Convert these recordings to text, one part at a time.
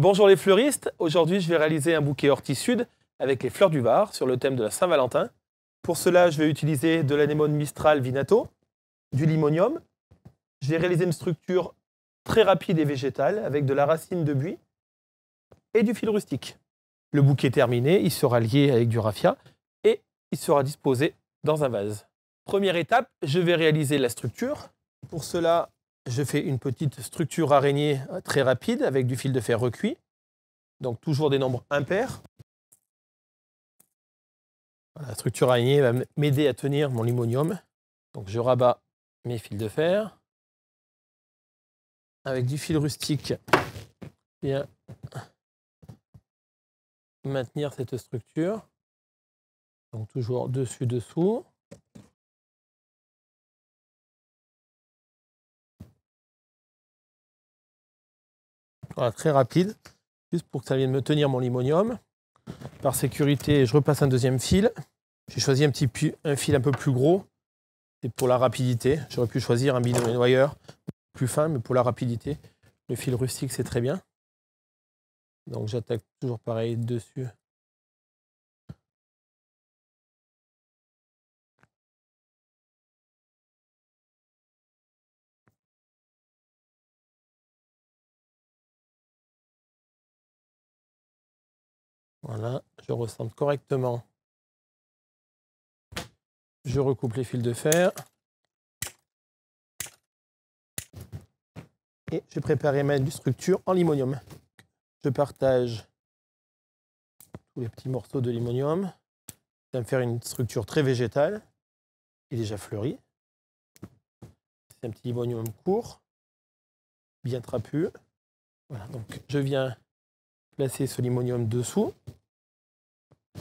Bonjour les fleuristes, aujourd'hui je vais réaliser un bouquet Sud avec les fleurs du Var sur le thème de la Saint-Valentin. Pour cela, je vais utiliser de l'anémone Mistral Vinato, du limonium. Je vais réaliser une structure très rapide et végétale avec de la racine de buis et du fil rustique. Le bouquet terminé, il sera lié avec du raffia et il sera disposé dans un vase. Première étape, je vais réaliser la structure. Pour cela, je fais une petite structure araignée euh, très rapide avec du fil de fer recuit. Donc toujours des nombres impairs. La structure araignée va m'aider à tenir mon limonium. Donc je rabats mes fils de fer. Avec du fil rustique, viens maintenir cette structure. Donc toujours dessus, dessous. Voilà, très rapide, juste pour que ça vienne me tenir mon limonium. Par sécurité, je repasse un deuxième fil. J'ai choisi un, fil un peu plus gros, c'est pour la rapidité. J'aurais pu choisir un bidon noyeur plus fin, mais pour la rapidité, le fil rustique, c'est très bien. Donc j'attaque toujours pareil dessus Voilà, je ressemble correctement. Je recoupe les fils de fer. Et je prépare ma structure en limonium. Je partage tous les petits morceaux de limonium. Ça va me faire une structure très végétale et déjà fleurie. C'est un petit limonium court, bien trapu. Voilà, donc je viens placer ce limonium dessous.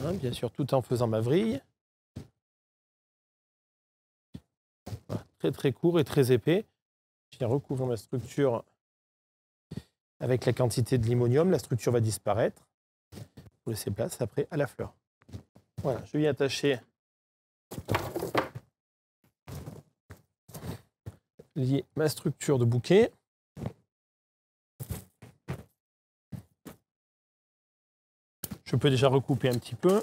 Hein, bien sûr, tout en faisant ma vrille. très très court et très épais. Je viens recouvrir ma structure avec la quantité de limonium. La structure va disparaître. Vous laissez place après à la fleur. Voilà, je viens attacher ma structure de bouquet. Je peux déjà recouper un petit peu.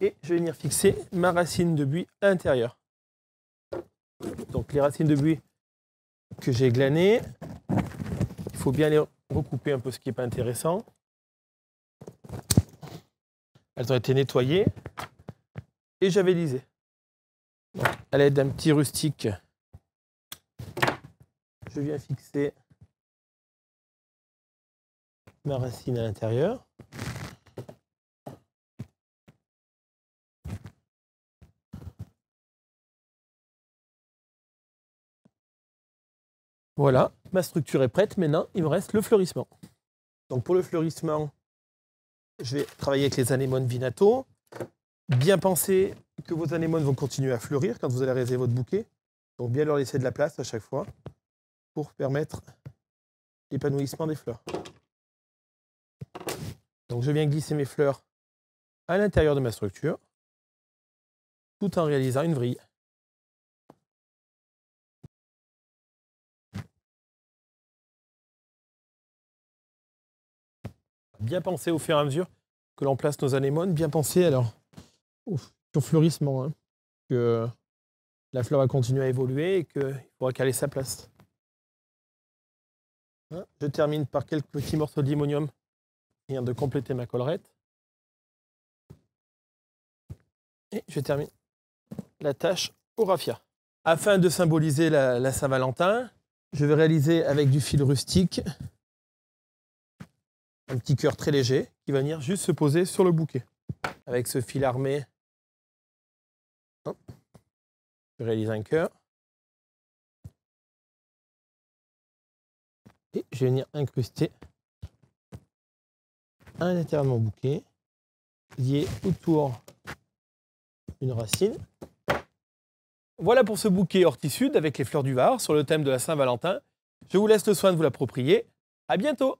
Et je vais venir fixer ma racine de buis à Donc les racines de buis que j'ai glanées, il faut bien les recouper un peu ce qui n'est pas intéressant. Elles ont été nettoyées et j'avais lisé à l'aide d'un petit rustique, je viens fixer ma racine à l'intérieur. Voilà, ma structure est prête. Maintenant, il me reste le fleurissement. Donc pour le fleurissement, je vais travailler avec les anémones Vinato. Bien penser que vos anémones vont continuer à fleurir quand vous allez réaliser votre bouquet. Donc bien leur laisser de la place à chaque fois pour permettre l'épanouissement des fleurs. Donc je viens glisser mes fleurs à l'intérieur de ma structure, tout en réalisant une vrille. Bien penser au fur et à mesure que l'on place nos anémones, bien penser alors au fleurissement, hein, que la fleur va continuer à évoluer et qu'il faudra caler sa place. Hein, je termine par quelques petits morceaux limonium de compléter ma collerette. Et je termine la tâche au raffia. Afin de symboliser la, Saint-Valentin, je vais réaliser avec du fil rustique un petit cœur très léger qui va venir juste se poser sur le bouquet. Avec ce fil armé, je réalise un cœur. Et je vais venir incruster à l'intérieur bouquet, lié autour une racine. Voilà pour ce bouquet tissu avec les fleurs du Var sur le thème de la Saint-Valentin. Je vous laisse le soin de vous l'approprier. À bientôt